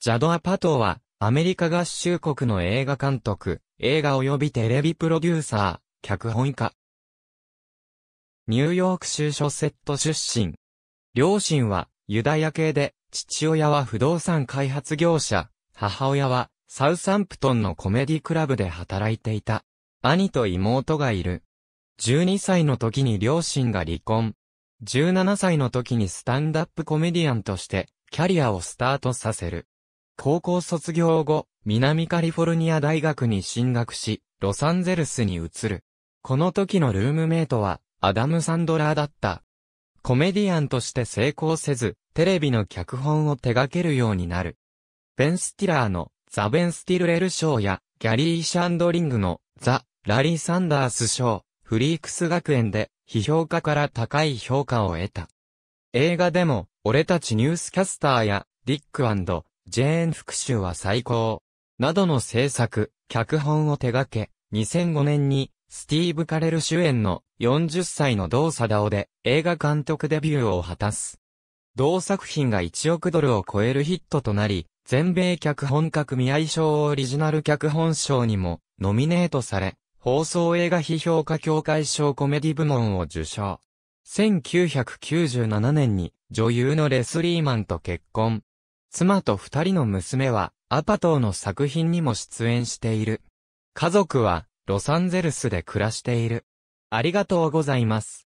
ジャド・アパトーは、アメリカ合衆国の映画監督、映画及びテレビプロデューサー、脚本家。ニューヨーク州書セット出身。両親は、ユダヤ系で、父親は不動産開発業者、母親は、サウサンプトンのコメディクラブで働いていた。兄と妹がいる。12歳の時に両親が離婚。17歳の時にスタンダップコメディアンとして、キャリアをスタートさせる。高校卒業後、南カリフォルニア大学に進学し、ロサンゼルスに移る。この時のルームメイトは、アダム・サンドラーだった。コメディアンとして成功せず、テレビの脚本を手掛けるようになる。ベン・スティラーのザ・ベン・スティルレル賞や、ギャリー・シャンドリングのザ・ラリー・サンダース賞、フリークス学園で、批評家から高い評価を得た。映画でも、俺たちニュースキャスターや、ディックジェーン復讐は最高。などの制作、脚本を手掛け、2005年に、スティーブ・カレル主演の40歳の同貞夫で映画監督デビューを果たす。同作品が1億ドルを超えるヒットとなり、全米脚本家組合賞オリジナル脚本賞にもノミネートされ、放送映画批評家協会賞コメディ部門を受賞。1997年に女優のレスリーマンと結婚。妻と二人の娘は、アパトーの作品にも出演している。家族は、ロサンゼルスで暮らしている。ありがとうございます。